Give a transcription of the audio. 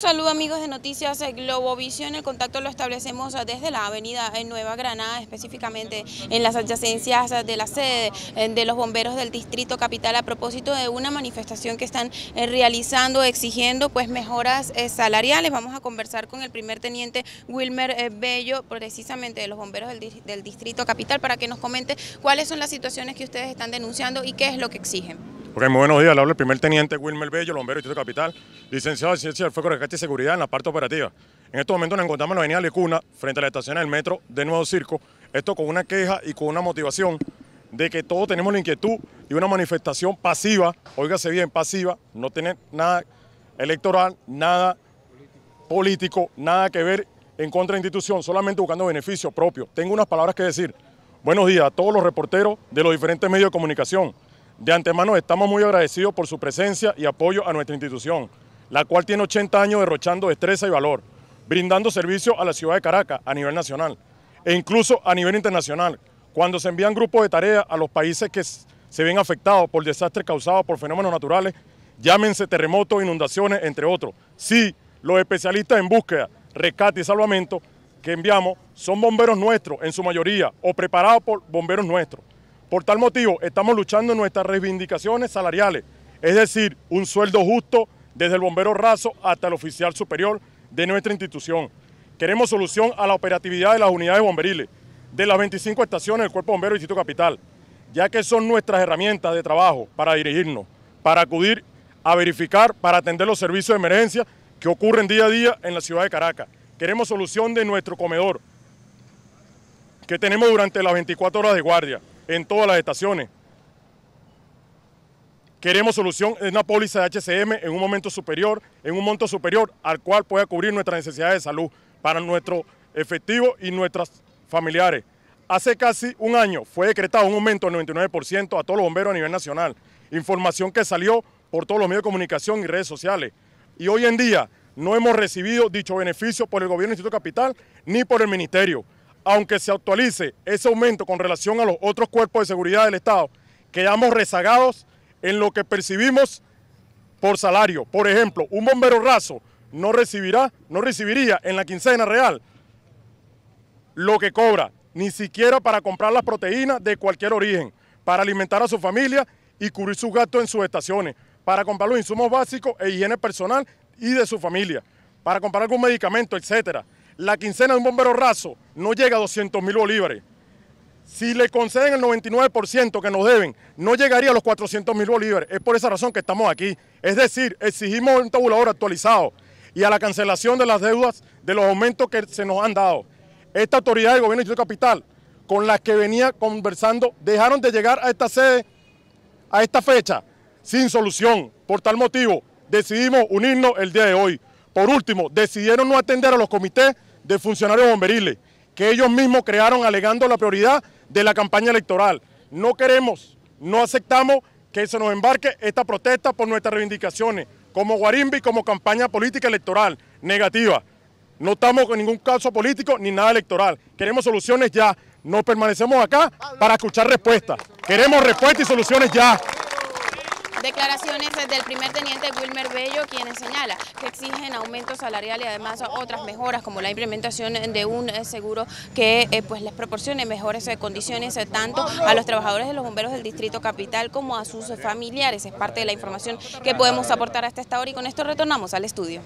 Saludos amigos de Noticias Globovisión, el contacto lo establecemos desde la avenida Nueva Granada, específicamente en las adyacencias de la sede de los bomberos del Distrito Capital a propósito de una manifestación que están eh, realizando exigiendo pues mejoras eh, salariales. Vamos a conversar con el primer teniente Wilmer eh, Bello, precisamente de los bomberos del Distrito Capital, para que nos comente cuáles son las situaciones que ustedes están denunciando y qué es lo que exigen muy buenos días. Le habla el primer teniente Wilmer Bello, bombero de Capital, licenciado de Ciencia del Fuego, Rescate y Seguridad en la parte operativa. En este momento nos encontramos en la avenida Licuna, frente a la estación del metro de Nuevo Circo. Esto con una queja y con una motivación de que todos tenemos la inquietud y una manifestación pasiva, óigase bien, pasiva, no tiene nada electoral, nada político, nada que ver en contra de institución, solamente buscando beneficio propio. Tengo unas palabras que decir. Buenos días a todos los reporteros de los diferentes medios de comunicación, de antemano estamos muy agradecidos por su presencia y apoyo a nuestra institución, la cual tiene 80 años derrochando destreza y valor, brindando servicio a la ciudad de Caracas a nivel nacional e incluso a nivel internacional, cuando se envían grupos de tarea a los países que se ven afectados por desastres causados por fenómenos naturales, llámense terremotos, inundaciones, entre otros. Sí, los especialistas en búsqueda, rescate y salvamento que enviamos son bomberos nuestros en su mayoría o preparados por bomberos nuestros. Por tal motivo, estamos luchando nuestras reivindicaciones salariales, es decir, un sueldo justo desde el bombero raso hasta el oficial superior de nuestra institución. Queremos solución a la operatividad de las unidades bomberiles, de las 25 estaciones del Cuerpo Bombero del Distrito Capital, ya que son nuestras herramientas de trabajo para dirigirnos, para acudir a verificar, para atender los servicios de emergencia que ocurren día a día en la ciudad de Caracas. Queremos solución de nuestro comedor que tenemos durante las 24 horas de guardia en todas las estaciones. Queremos solución en una póliza de HCM en un momento superior, en un monto superior al cual pueda cubrir nuestras necesidades de salud para nuestro efectivo y nuestros familiares. Hace casi un año fue decretado un aumento del 99% a todos los bomberos a nivel nacional. Información que salió por todos los medios de comunicación y redes sociales. Y hoy en día no hemos recibido dicho beneficio por el gobierno del Instituto Capital ni por el ministerio aunque se actualice ese aumento con relación a los otros cuerpos de seguridad del Estado, quedamos rezagados en lo que percibimos por salario. Por ejemplo, un bombero raso no recibirá, no recibiría en la quincena real lo que cobra, ni siquiera para comprar las proteínas de cualquier origen, para alimentar a su familia y cubrir sus gastos en sus estaciones, para comprar los insumos básicos e higiene personal y de su familia, para comprar algún medicamento, etcétera la quincena de un bombero raso no llega a 200 mil bolívares. Si le conceden el 99% que nos deben, no llegaría a los 400 mil bolívares. Es por esa razón que estamos aquí. Es decir, exigimos un tabulador actualizado y a la cancelación de las deudas de los aumentos que se nos han dado. Esta autoridad del gobierno de Capital, con las que venía conversando, dejaron de llegar a esta sede a esta fecha sin solución. Por tal motivo, decidimos unirnos el día de hoy. Por último, decidieron no atender a los comités de funcionarios bomberiles que ellos mismos crearon alegando la prioridad de la campaña electoral. No queremos, no aceptamos que se nos embarque esta protesta por nuestras reivindicaciones, como Guarimbi, como campaña política electoral negativa. No estamos con ningún caso político ni nada electoral. Queremos soluciones ya. No permanecemos acá para escuchar respuestas. Queremos respuestas y soluciones ya. Declaraciones del primer teniente Wilmer Bello, quien señala que exigen aumento salarial y además otras mejoras como la implementación de un eh, seguro que eh, pues les proporcione mejores eh, condiciones tanto a los trabajadores de los bomberos del Distrito Capital como a sus familiares. Es parte de la información que podemos aportar hasta esta hora y con esto retornamos al estudio.